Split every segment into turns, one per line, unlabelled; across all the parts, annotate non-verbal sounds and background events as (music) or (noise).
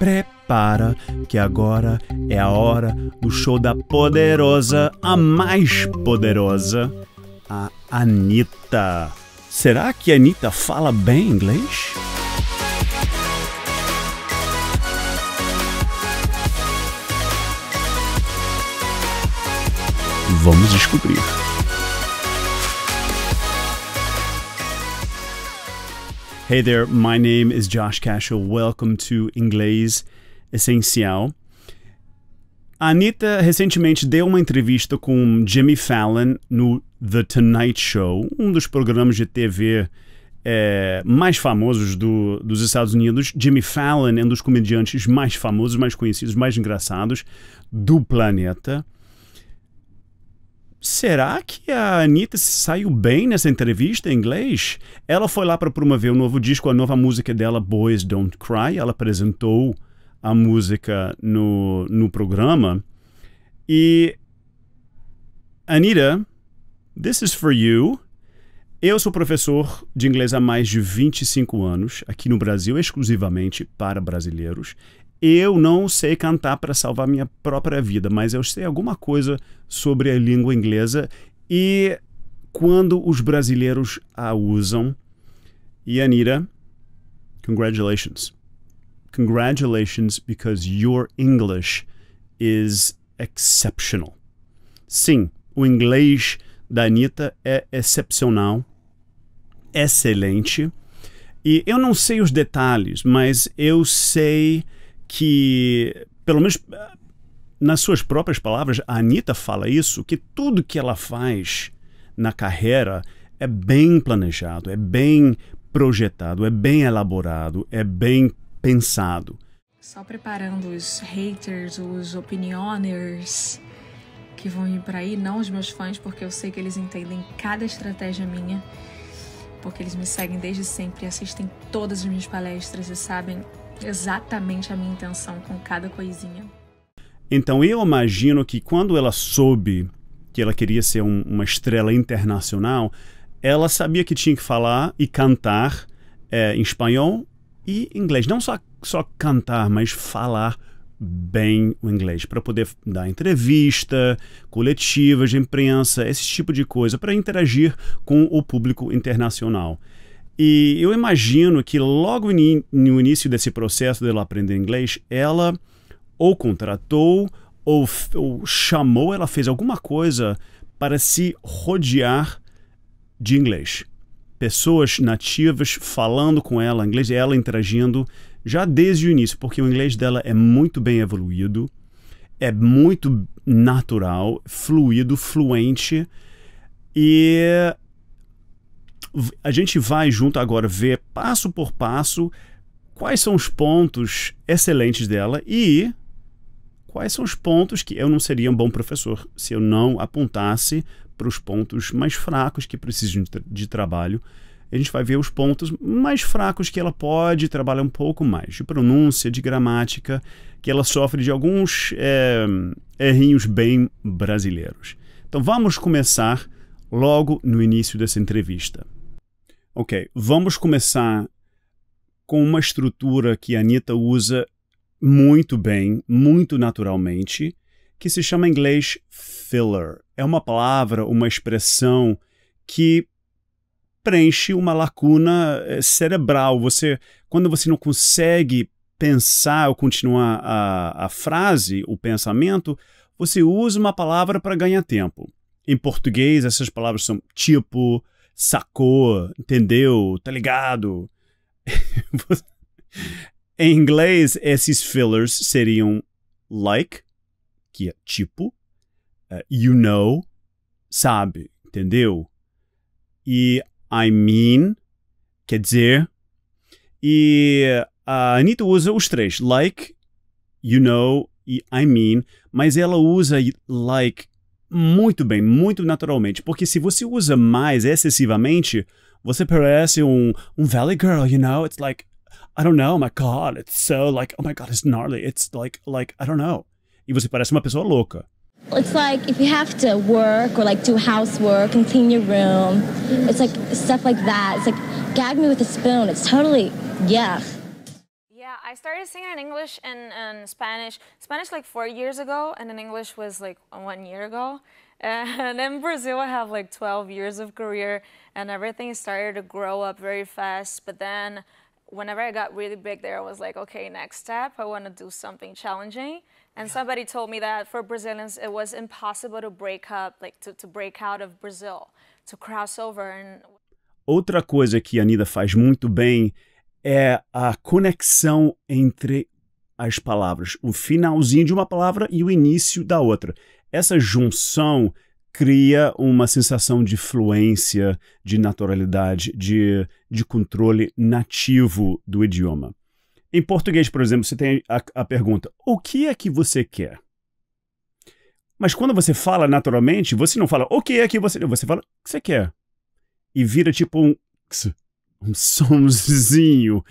prepara, que agora é a hora do show da poderosa, a mais poderosa, a Anitta. Será que a Anitta fala bem inglês? Vamos descobrir. Hey there, my name is Josh Cashel. Welcome to Inglês Essencial. A Anitta recentemente deu uma entrevista com Jimmy Fallon no The Tonight Show, um dos programas de TV é, eh, mais famosos do, dos Estados Unidos. Jimmy Fallon é um dos comediantes mais famosos, mais conhecidos, mais engraçados do planeta. Será que a Anitta saiu bem nessa entrevista em inglês? Ela foi lá para promover o novo disco, a nova música dela, Boys Don't Cry. Ela apresentou a música no, no programa. E. Anitta, this is for you. Eu sou professor de inglês há mais de 25 anos, aqui no Brasil, exclusivamente para brasileiros. Eu não sei cantar para salvar minha própria vida, mas eu sei alguma coisa sobre a língua inglesa e quando os brasileiros a usam. E Anira, congratulations. Congratulations because your English is exceptional. Sim, o inglês da Anita é excepcional, excelente. E eu não sei os detalhes, mas eu sei que, pelo menos nas suas próprias palavras, a Anitta fala isso, que tudo que ela faz na carreira é bem planejado, é bem projetado, é bem elaborado, é bem pensado.
Só preparando os haters, os opinioners que vão ir para aí, não os meus fãs, porque eu sei que eles entendem cada estratégia minha, porque eles me seguem desde sempre, assistem todas as minhas palestras e sabem exatamente a minha intenção com cada coisinha.
Então eu imagino que quando ela soube que ela queria ser um, uma estrela internacional, ela sabia que tinha que falar e cantar é, em espanhol e inglês. Não só, só cantar, mas falar bem o inglês para poder dar entrevista, coletivas de imprensa, esse tipo de coisa, para interagir com o público internacional. E eu imagino que logo no início desse processo dela aprender inglês, ela ou contratou ou, ou chamou, ela fez alguma coisa para se rodear de inglês. Pessoas nativas falando com ela inglês e ela interagindo já desde o início, porque o inglês dela é muito bem evoluído, é muito natural, fluido, fluente. E a gente vai junto agora ver passo por passo quais são os pontos excelentes dela e quais são os pontos que eu não seria um bom professor se eu não apontasse para os pontos mais fracos que precisam de, de trabalho. A gente vai ver os pontos mais fracos que ela pode trabalhar um pouco mais, de pronúncia, de gramática, que ela sofre de alguns é, errinhos bem brasileiros. Então vamos começar logo no início dessa entrevista ok, vamos começar com uma estrutura que a Anitta usa muito bem, muito naturalmente, que se chama em inglês filler. É uma palavra, uma expressão que preenche uma lacuna eh, cerebral. Você, quando você não consegue pensar ou continuar a, a frase, o pensamento, você usa uma palavra para ganhar tempo. Em português, essas palavras são tipo, sacou, entendeu, tá ligado? (laughs) em inglês, esses fillers seriam like, que é tipo, uh, you know, sabe, entendeu? E I mean, quer dizer. E eh, a Anitta usa os três, like, you know e I mean, mas ela usa like muito bem, muito naturalmente. Porque se você usa mais excessivamente, você parece um, um valley girl, you know? It's like, I don't know, my God, it's so like, oh my God, it's gnarly. It's like, like, I don't know. E você parece uma pessoa louca.
It's like if you have to work or like do housework and clean your room. It's like stuff like that. It's like gag me with a spoon. It's totally, yeah. I started singing in English and, and Spanish. Spanish like four years ago, and then English was like one year ago. (laughs) And in Brazil, I have like 12 years of career, and everything started to grow up very fast. But then, whenever I got really big there, I was like, okay, next step, I want to do something challenging. And yeah. somebody told me that for Brazilians, it was impossible to break up, like to, to break out of Brazil, to cross over. And...
Outra coisa que Anida faz muito bem é a conexão entre as palavras, o finalzinho de uma palavra e o início da outra. Essa junção cria uma sensação de fluência, de naturalidade, de, de controle nativo do idioma. Em português, por exemplo, você tem a, a pergunta: o que é que você quer? Mas quando você fala naturalmente, você não fala o que é que você. Você fala o que você quer. E vira tipo um. X um somzinho.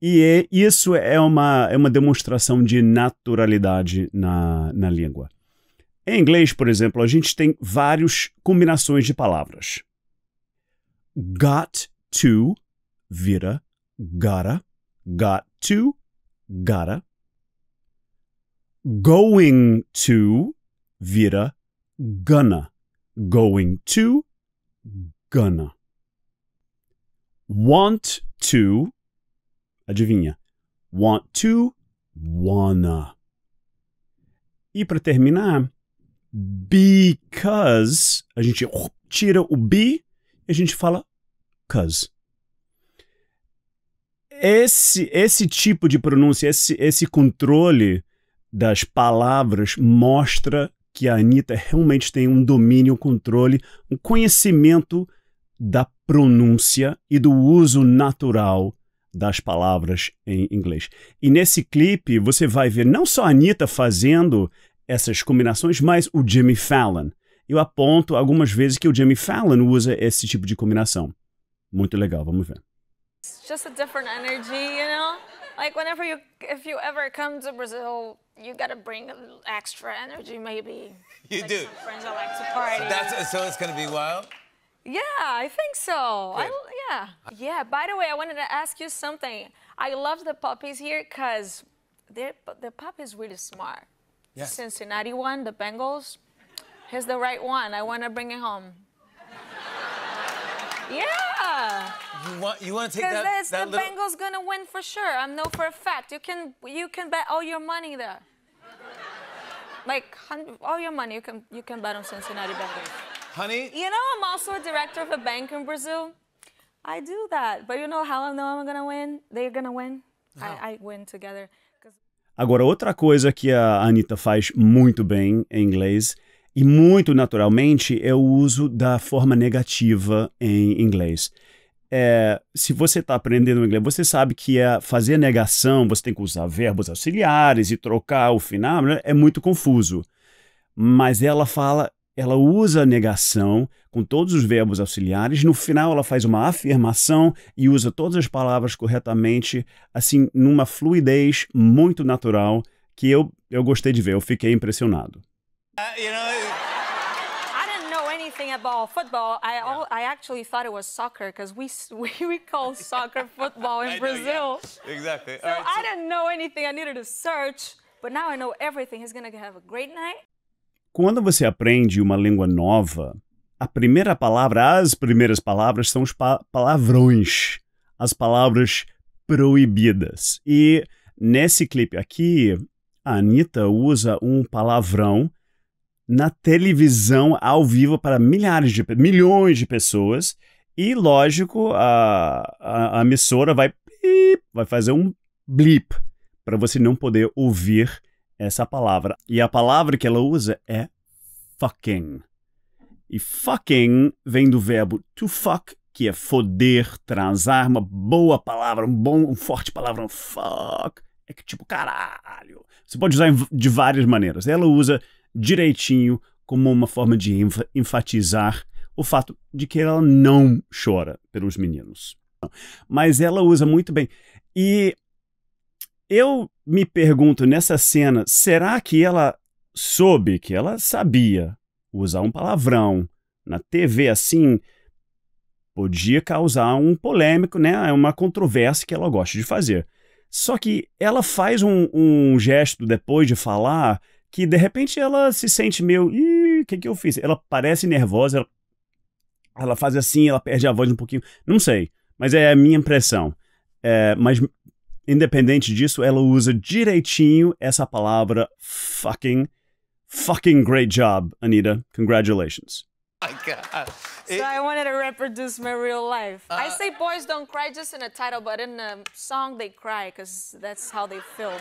E é, isso é, é uma, é uma demonstração de naturalidade na, na língua. Em inglês, por exemplo, a gente tem várias combinações de palavras. Got to vira gotta. Got to, gotta. Going to vira gonna. Going to, gonna want to, adivinha? Want to, wanna. E para terminar, because, a gente tira o be e a gente fala cause. Esse, esse tipo de pronúncia, esse, esse controle das palavras mostra que a Anitta realmente tem um domínio, um controle, um conhecimento da pronúncia e do uso natural das palavras em inglês. E nesse clipe você vai ver não só a Anitta fazendo essas combinações, mas o Jimmy Fallon. Eu aponto algumas vezes que o Jimmy Fallon usa esse tipo de combinação. Muito legal, vamos ver.
It's just a different energy, you know? Like whenever you if you ever come to Brazil, you gotta bring extra energy maybe. You like do. friends I like to party. So, that's, so it's gonna be wild? Yeah, I think so. I, yeah. Yeah, by the way, I wanted to ask you something. I love the puppies here because the is really smart. Yes. Cincinnati one, the Bengals. He's the right one. I want to bring it home. (laughs) yeah. You want you want to take that? Because the little... Bengals gonna win for sure. I know for a fact. You can you can bet all your money there. Like all your money you can you can bet on Cincinnati Bengals. Honey? You know, I'm also a director of a bank in Brazil. I do that. But you know how I know I'm gonna win? They're gonna win. I, I win together.
Agora, outra coisa que a Anitta faz muito bem em inglês e muito naturalmente é o uso da forma negativa em inglês. É, se você está aprendendo inglês, você sabe que é fazer negação, você tem que usar verbos auxiliares e trocar o final, né? é muito confuso. Mas ela fala ela usa a negação com todos os verbos auxiliares. No final, ela faz uma afirmação e usa todas as palavras corretamente, assim, numa fluidez muito natural que eu, eu gostei de ver. Eu fiquei impressionado. Uh, you know...
anything about football. I yeah. all, I actually thought it was soccer because (laughs) we, we we call (laughs) soccer football in know, Brazil.
Yeah. Exactly. So, right, so
I didn't know anything. I needed to search, but now I know everything. He's gonna have a great night.
Quando você aprende uma língua nova, a primeira palavra, as primeiras palavras são os pa palavrões, as palavras proibidas. E nesse clipe aqui, a Anitta usa um palavrão na televisão ao vivo para milhares de milhões de pessoas. E lógico, a, a, a emissora vai, vai fazer um blip para você não poder ouvir essa palavra. E a palavra que ela usa é fucking. E fucking vem do verbo to fuck, que é foder, transar, uma boa palavra, um bom, um forte um fuck. É que tipo, caralho. Você pode usar de várias maneiras. Ela usa direitinho como uma forma de enf enfatizar o fato de que ela não chora pelos meninos. Mas ela usa muito bem. E eu me pergunto nessa cena, será que ela soube que ela sabia usar um palavrão na TV assim podia causar um polêmico, né? É uma controvérsia que ela gosta de fazer. Só que ela faz um, um gesto depois de falar que de repente ela se sente meio, o que que eu fiz? Ela parece nervosa, ela, ela, faz assim, ela perde a voz um pouquinho, não sei, mas é a minha impressão. É, mas Independente disso, ela usa direitinho essa palavra fucking. Fucking great job, Anita. Congratulations. Oh my God. So I
wanted to reproduce my real life. Uh, I say boys don't cry just in a title, but in a song they cry because that's how they feel.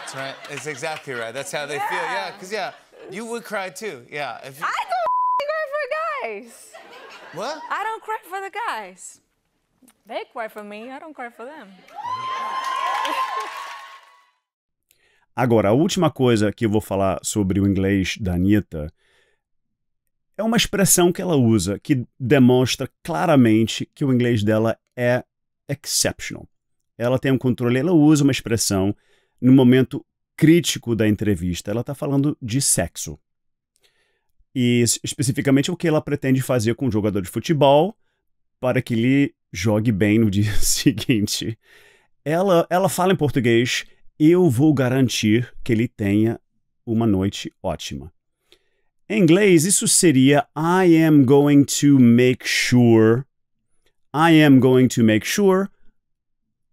That's right. It's exactly right. That's how they yeah. feel. Yeah, because yeah, you would cry too. Yeah. If you...
I don't (laughs) cry for guys. What? I don't cry for the guys. They cry for me. I don't cry for them.
Agora, a última coisa que eu vou falar sobre o inglês da Anitta é uma expressão que ela usa que demonstra claramente que o inglês dela é exceptional. Ela tem um controle, ela usa uma expressão no momento crítico da entrevista. Ela está falando de sexo. E especificamente o que ela pretende fazer com o jogador de futebol para que ele jogue bem no dia (laughs) seguinte. Ela, ela fala em português. Eu vou garantir que ele tenha uma noite ótima. Em inglês, isso seria I am going to make sure. I am going to make sure.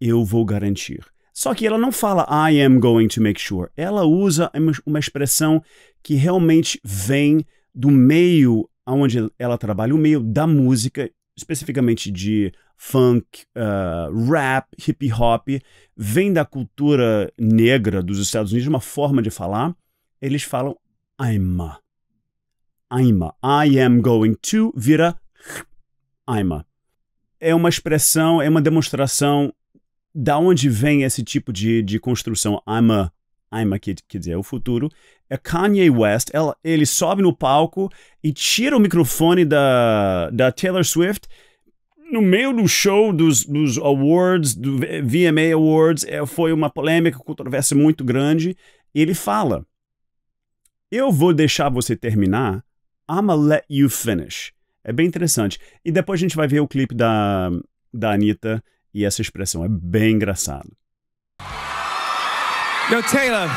Eu vou garantir. Só que ela não fala I am going to make sure. Ela usa uma expressão que realmente vem do meio onde ela trabalha, o meio da música, especificamente de funk, uh, rap, hip hop, vem da cultura negra dos Estados Unidos, uma forma de falar. Eles falam I'm a. I'm a. I am going to vira I'm a. É uma expressão, é uma demonstração da onde vem esse tipo de, de construção. I'm a. I'm a, que quer dizer, é o futuro. É Kanye West. Ela, ele sobe no palco e tira o microfone da, da Taylor Swift no meio do show dos, dos awards, do VMA Awards, é, foi uma polêmica, controvérsia muito grande. Ele fala: Eu vou deixar você terminar, I'ma let you finish. É bem interessante. E depois a gente vai ver o clipe da, da Anitta e essa expressão. É bem engraçado.
Yo, Taylor.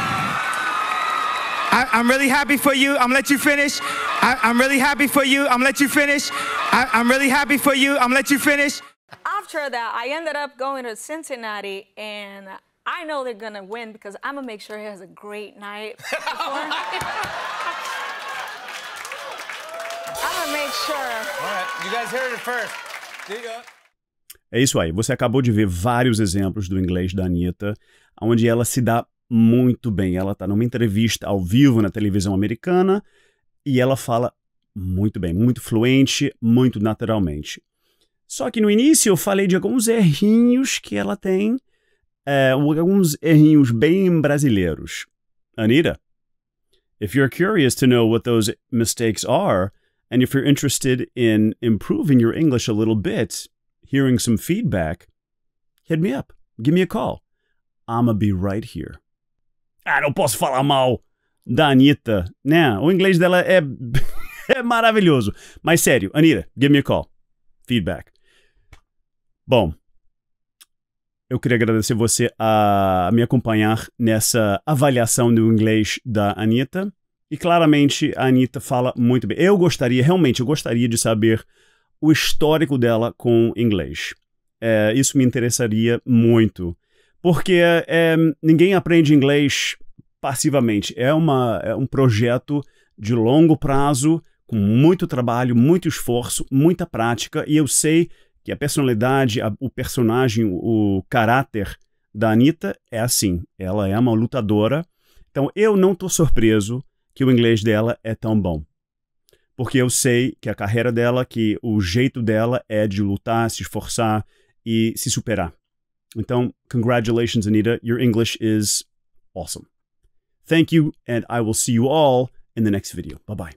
I, am really happy for you. I'm let you finish. I, am really happy for you. I'm let you finish. I, am really happy for you. I'm let you finish. After that, I ended up going to Cincinnati and I know they're gonna win because I'm gonna make sure he has a great night. (laughs) I'm gonna make sure. All right, you guys heard it first. There you go.
É isso aí, você acabou de ver vários exemplos do inglês da Anitta, onde ela se dá muito bem. Ela está numa entrevista ao vivo na televisão americana e ela fala muito bem, muito fluente, muito naturalmente. Só que no início eu falei de alguns errinhos que ela tem, é, alguns errinhos bem brasileiros. Anita, if you're curious to know what those mistakes are, and if you're interested in improving your English a little bit, hearing some feedback, hit me up. Give me a call. I'ma be right here. Ah, não posso falar mal da Anitta, né? O inglês dela é, (laughs) é maravilhoso. Mas sério, Anitta, give me a call. Feedback. Bom, eu queria agradecer você a me acompanhar nessa avaliação do inglês da Anitta. E claramente a Anitta fala muito bem. Eu gostaria, realmente, eu gostaria de saber o histórico dela com inglês. É, isso me interessaria muito porque é, é, ninguém aprende inglês passivamente. É, uma, é um projeto de longo prazo, com muito trabalho, muito esforço, muita prática, e eu sei que a personalidade, a, o personagem, o, o caráter da Anitta é assim. Ela é uma lutadora. Então eu não estou surpreso que o inglês dela é tão bom. Porque eu sei que a carreira dela, que o jeito dela é de lutar, se esforçar e se superar. Então, congratulations, Anita. Your English is awesome. Thank you, and I will see you all in the next video. Bye bye.